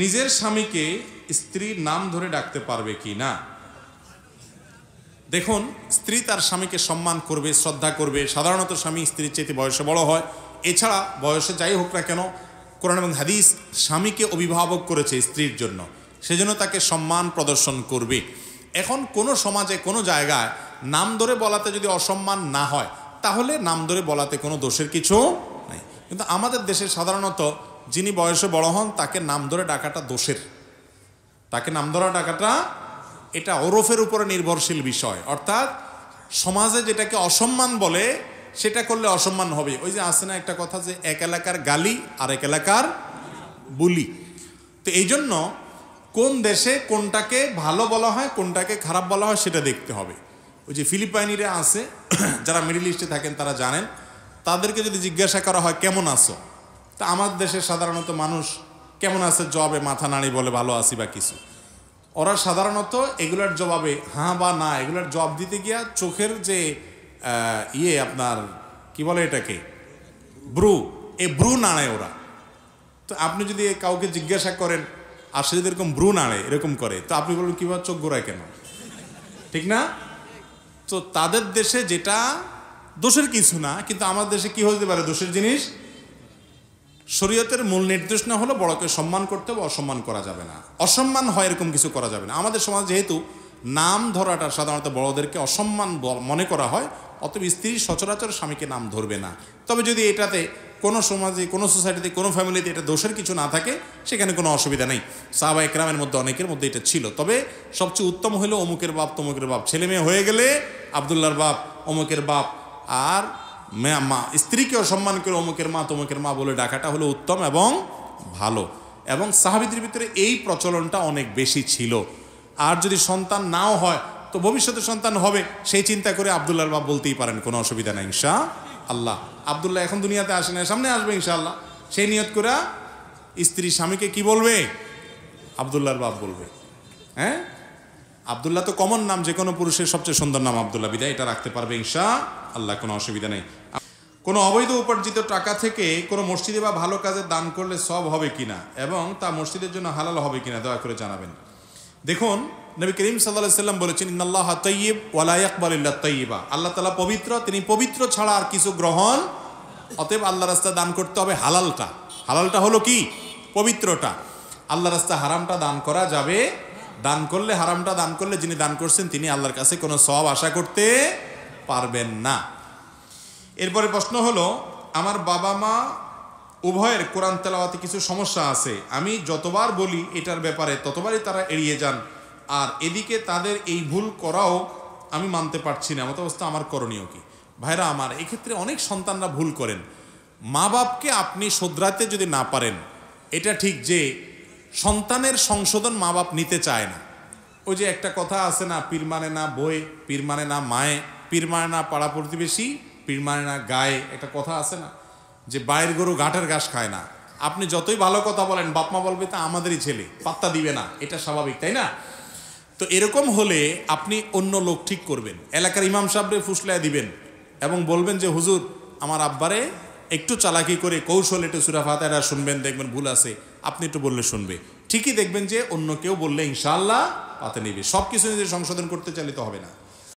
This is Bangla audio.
নিজের স্বামীকে স্ত্রীর নাম ধরে ডাকতে পারবে কি না দেখুন স্ত্রী তার স্বামীকে সম্মান করবে শ্রদ্ধা করবে সাধারণত স্বামী স্ত্রীর চেয়ে বয়সে বড় হয় এছাড়া বয়সে যাই হোক না কেন কোরআন এবং হাদিস স্বামীকে অভিভাবক করেছে স্ত্রীর জন্য সেজন্য তাকে সম্মান প্রদর্শন করবে এখন কোনো সমাজে কোনো জায়গায় নাম ধরে বলাতে যদি অসম্মান না হয় তাহলে নাম ধরে বলাতে কোনো দোষের কিছু নাই কিন্তু আমাদের দেশে সাধারণত যিনি বয়সে বড় হন তাকে নাম ধরে ডাকাটা দোষের তাকে নাম ধরা ডাকাটা এটা ওরফের উপরে নির্ভরশীল বিষয় অর্থাৎ সমাজে যেটাকে অসম্মান বলে সেটা করলে অসম্মান হবে ওই যে আছে না একটা কথা যে এক এলাকার গালি আর এক এলাকার বুলি তো এই জন্য কোন দেশে কোনটাকে ভালো বলা হয় কোনটাকে খারাপ বলা হয় সেটা দেখতে হবে ওই যে ফিলিপাইনিরা আছে যারা মিডিল ইস্টে থাকেন তারা জানেন তাদেরকে যদি জিজ্ঞাসা করা হয় কেমন আছো তা আমার দেশে সাধারণত মানুষ কেমন আছে জবাবে মাথা নাড়ি বলে ভালো আছি বা কিছু ওরা সাধারণত এগুলার জবাবে হাঁ বা না এগুলার জবাব দিতে গিয়া চোখের যে ইয়ে আপনার কি বলে এটাকে ব্রু এ ব্রু নাড়ে ওরা তো আপনি যদি কাউকে জিজ্ঞাসা করেন আর সে যদি এরকম ব্রু নাড়ে এরকম করে তো আপনি বলবেন কীভাবে চোখ ঘোরায় কেন ঠিক না তো তাদের দেশে যেটা দোষের কিছু না কিন্তু আমাদের দেশে কি হতে পারে দোষের জিনিস শরীয়তের মূল নির্দেশ না হলো বড়কে সম্মান করতে হবে অসম্মান করা যাবে না অসম্মান হয় এরকম কিছু করা যাবে না আমাদের সমাজে যেহেতু নাম ধরাটা সাধারণত বড়দেরকে অসম্মান মনে করা হয় অতএব স্ত্রী সচরাচর স্বামীকে নাম ধরবে না তবে যদি এটাতে কোনো সমাজে কোনো সোসাইটিতে কোনো ফ্যামিলিতে এটা দোষের কিছু না থাকে সেখানে কোনো অসুবিধা নেই সাহবা একরামের মধ্যে অনেকের মধ্যে এটা ছিল তবে সবচেয়ে উত্তম হইলো অমুকের বাপ তমুকের বাপ ছেলে মেয়ে হয়ে গেলে আবদুল্লার বাপ অমুকের বাপ আর মা স্ত্রীকেও সম্মান করে অমুকের মা তমুকের মা বলে ডাকাটা হলো উত্তম এবং ভালো এবং সাহাবিদের ভিতরে এই প্রচলনটা অনেক বেশি ছিল আর যদি সন্তান নাও হয় তো ভবিষ্যতে সন্তান হবে সেই চিন্তা করে আবদুল্লাহর বাপ বলতেই পারেন কোনো অসুবিধা নাই ইনশা আল্লাহ আবদুল্লাহ এখন দুনিয়াতে আসে না সামনে আসবে ইনশাআল্লাহ সেই নিয়ত করে স্ত্রী স্বামীকে কি বলবে আবদুল্লাহর বাপ বলবে হ্যাঁ আবদুল্লাহ তো কমন নাম যে কোনো পুরুষের সবচেয়ে সুন্দর নাম আবদুল্লাহ বিদায় এটা রাখতে পারবে ইনশা আল্লাহ কোনো অসুবিধা নেই কোনো অবৈধ উপার্জিত টাকা থেকে কোনো মসজিদে বা ভালো কাজে দান করলে সব হবে কিনা এবং তা মসজিদের জন্য হালাল হবে কিনা দয়া করে জানাবেন দেখুন নবী করিম সাল্লাহ সাল্লাম বলেছেন ইন্নাল্লাহ তৈয়ব ওয়ালাইকবাল্লা তৈবা আল্লাহ তালা পবিত্র তিনি পবিত্র ছাড়া আর কিছু গ্রহণ অতএব আল্লাহ রাস্তা দান করতে হবে হালালটা হালালটা হলো কি পবিত্রটা আল্লাহ রাস্তা হারামটা দান করা যাবে দান করলে হারামটা দান করলে যিনি দান করছেন তিনি আল্লাহর কাছে কোনো সব আশা করতে পারবেন না এরপরে প্রশ্ন হলো আমার বাবা মা উভয়ের কোরআন তেলাওয়াতে কিছু সমস্যা আছে আমি যতবার বলি এটার ব্যাপারে ততবারই তারা এড়িয়ে যান আর এদিকে তাদের এই ভুল করাও আমি মানতে পারছি না এমত অবস্থা আমার করণীয় কি ভাইরা আমার এক্ষেত্রে অনেক সন্তানরা ভুল করেন মা বাপকে আপনি শোধরাতে যদি না পারেন এটা ঠিক যে সন্তানের সংশোধন মা বাপ নিতে চায় না ওই যে একটা কথা আছে না পীর মানে না বই পীর মানে না মায়ে পীর মানে না পাড়া প্রতিবেশী পীর মানে না গায়ে একটা কথা আছে না যে বাইরের গরু ঘাটের ঘাস খায় না আপনি যতই ভালো কথা বলেন বাপমা বলবে তা আমাদেরই ছেলে পাত্তা দিবে না এটা স্বাভাবিক তাই না তো এরকম হলে আপনি অন্য লোক ঠিক করবেন এলাকার ইমাম সাহেবরে ফুসলায় দিবেন এবং বলবেন যে হুজুর আমার আব্বারে একটু চালাকি করে কৌশল একটু সুরা ফাতারা শুনবেন দেখবেন ভুল আছে আপনি একটু বললে শুনবে ঠিকই দেখবেন যে অন্য কেউ বললে ইনশাল্লাহ পাতে নেবে সব কিছু নিজে সংশোধন করতে চালিত হবে না